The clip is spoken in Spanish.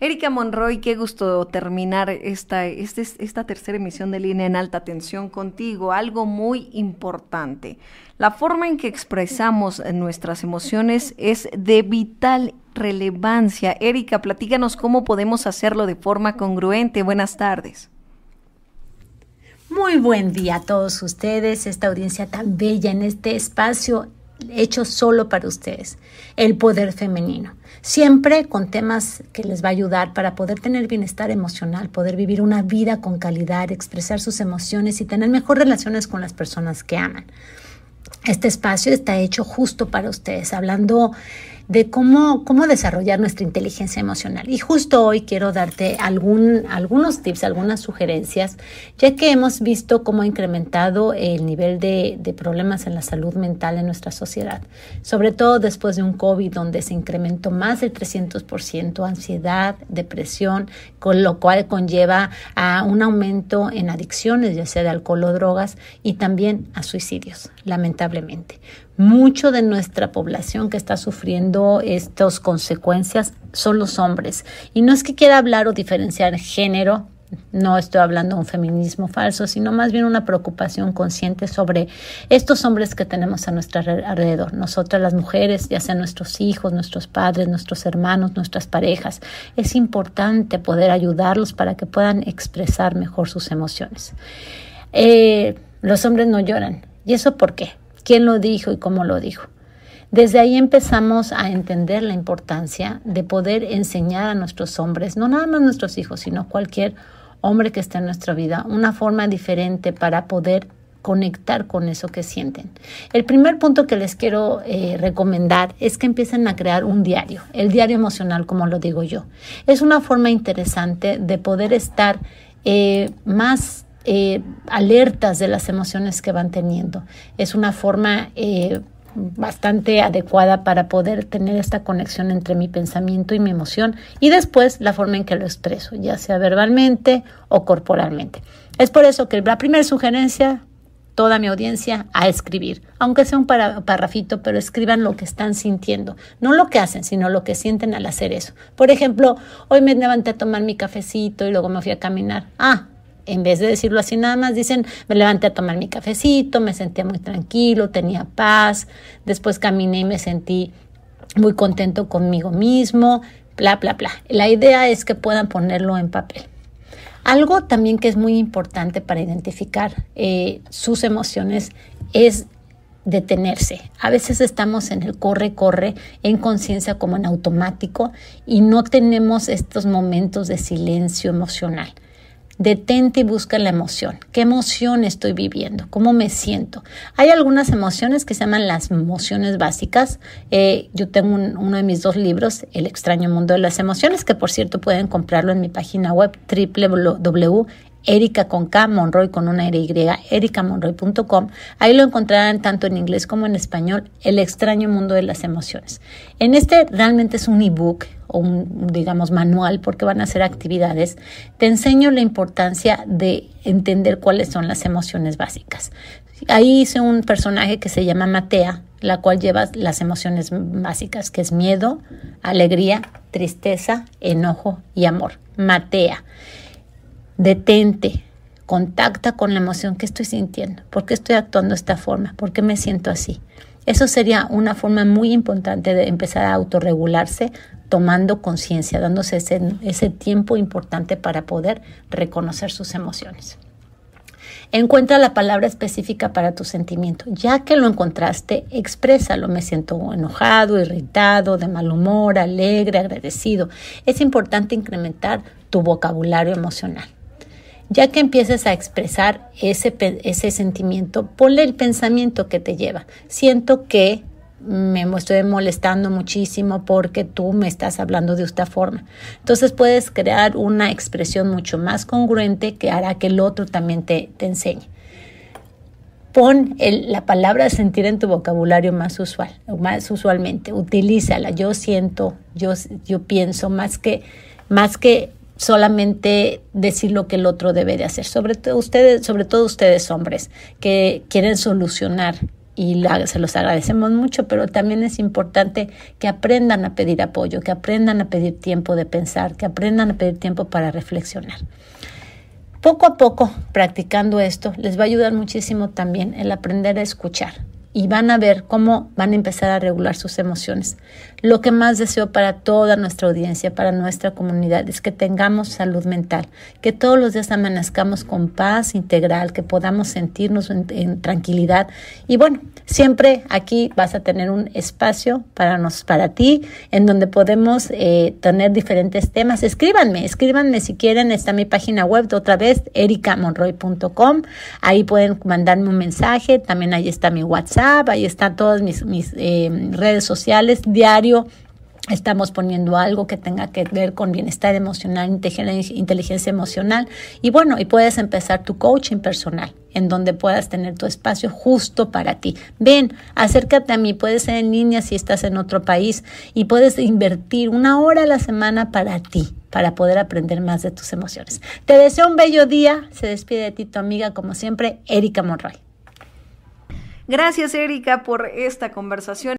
Erika Monroy, qué gusto terminar este esta, tercera emisión de Línea en Alta Tensión contigo. Algo muy importante. La forma en que expresamos nuestras emociones es de vital relevancia. Erika, platícanos cómo podemos hacerlo de forma congruente. Buenas tardes. Muy buen día a todos ustedes, esta audiencia tan bella en este espacio hecho solo para ustedes, el poder femenino. Siempre con temas que les va a ayudar para poder tener bienestar emocional, poder vivir una vida con calidad, expresar sus emociones y tener mejor relaciones con las personas que aman. Este espacio está hecho justo para ustedes, hablando de cómo, cómo desarrollar nuestra inteligencia emocional. Y justo hoy quiero darte algún, algunos tips, algunas sugerencias, ya que hemos visto cómo ha incrementado el nivel de, de problemas en la salud mental en nuestra sociedad, sobre todo después de un COVID donde se incrementó más del 300% ansiedad, depresión, con lo cual conlleva a un aumento en adicciones, ya sea de alcohol o drogas, y también a suicidios, lamentablemente. Mucho de nuestra población que está sufriendo estas consecuencias son los hombres. Y no es que quiera hablar o diferenciar género, no estoy hablando de un feminismo falso, sino más bien una preocupación consciente sobre estos hombres que tenemos a nuestro alrededor, nosotras las mujeres, ya sean nuestros hijos, nuestros padres, nuestros hermanos, nuestras parejas. Es importante poder ayudarlos para que puedan expresar mejor sus emociones. Eh, los hombres no lloran. ¿Y eso por qué? quién lo dijo y cómo lo dijo. Desde ahí empezamos a entender la importancia de poder enseñar a nuestros hombres, no nada más nuestros hijos, sino cualquier hombre que esté en nuestra vida, una forma diferente para poder conectar con eso que sienten. El primer punto que les quiero eh, recomendar es que empiecen a crear un diario, el diario emocional, como lo digo yo. Es una forma interesante de poder estar eh, más eh, alertas de las emociones que van teniendo. Es una forma eh, bastante adecuada para poder tener esta conexión entre mi pensamiento y mi emoción y después la forma en que lo expreso, ya sea verbalmente o corporalmente. Es por eso que la primera sugerencia, toda mi audiencia, a escribir, aunque sea un parrafito, pero escriban lo que están sintiendo, no lo que hacen, sino lo que sienten al hacer eso. Por ejemplo, hoy me levanté a tomar mi cafecito y luego me fui a caminar. Ah, en vez de decirlo así nada más, dicen, me levanté a tomar mi cafecito, me sentía muy tranquilo, tenía paz, después caminé y me sentí muy contento conmigo mismo, bla, bla, bla. La idea es que puedan ponerlo en papel. Algo también que es muy importante para identificar eh, sus emociones es detenerse. A veces estamos en el corre, corre, en conciencia como en automático y no tenemos estos momentos de silencio emocional detente y busca la emoción. ¿Qué emoción estoy viviendo? ¿Cómo me siento? Hay algunas emociones que se llaman las emociones básicas. Eh, yo tengo uno de mis dos libros, El extraño mundo de las emociones, que por cierto pueden comprarlo en mi página web www Erika con K, Monroy con una y, ericamonroy.com. Ahí lo encontrarán tanto en inglés como en español, El extraño mundo de las emociones. En este realmente es un ebook o un, digamos, manual, porque van a ser actividades, te enseño la importancia de entender cuáles son las emociones básicas. Ahí hice un personaje que se llama Matea, la cual lleva las emociones básicas, que es miedo, alegría, tristeza, enojo y amor. Matea detente, contacta con la emoción que estoy sintiendo, por qué estoy actuando de esta forma, por qué me siento así. Eso sería una forma muy importante de empezar a autorregularse tomando conciencia, dándose ese, tiempo importante para poder reconocer sus emociones. Encuentra la palabra específica para tu sentimiento. Ya que lo encontraste, exprésalo. Me siento enojado, irritado, de mal humor, alegre, agradecido. Es importante incrementar tu vocabulario emocional ya que empieces a expresar ese, sentimiento, ponle el pensamiento que te lleva. Siento que me estoy molestando muchísimo porque tú me estás hablando de esta forma. Entonces puedes crear una expresión mucho más congruente que hará que el otro también te, enseñe. Pon la palabra sentir en tu vocabulario más usual, más usualmente. Utilízala. Yo siento, yo, yo pienso, más que, más que solamente decir lo que el otro debe de hacer, sobre todo ustedes, sobre todo ustedes hombres que quieren solucionar y se los agradecemos mucho, pero también es importante que aprendan a pedir apoyo, que aprendan a pedir tiempo de pensar, que aprendan a pedir tiempo para reflexionar. Poco a poco, practicando esto, les va a ayudar muchísimo también el aprender a escuchar, y van a ver cómo van a empezar a regular sus emociones. Lo que más deseo para toda nuestra audiencia, para nuestra comunidad, es que tengamos salud mental, que todos los días amanezcamos con paz integral, que podamos sentirnos en, tranquilidad. Y bueno, siempre aquí vas a tener un espacio para, nos, para ti, en donde podemos eh, tener diferentes temas. Escríbanme, escríbanme si quieren. Está mi página web de otra vez, ericamonroy.com. Ahí pueden mandarme un mensaje. También ahí está mi WhatsApp ahí están todas mis, eh, redes sociales, diario estamos poniendo algo que tenga que ver con bienestar emocional, inteligencia emocional y bueno, y puedes empezar tu coaching personal en donde puedas tener tu espacio justo para ti. Ven, acércate a mí, puedes ser en línea si estás en otro país y puedes invertir una hora a la semana para ti, para poder aprender más de tus emociones. Te deseo un bello día, se despide de ti tu amiga como siempre, Erika Monroy. Gracias, Erika, por esta conversación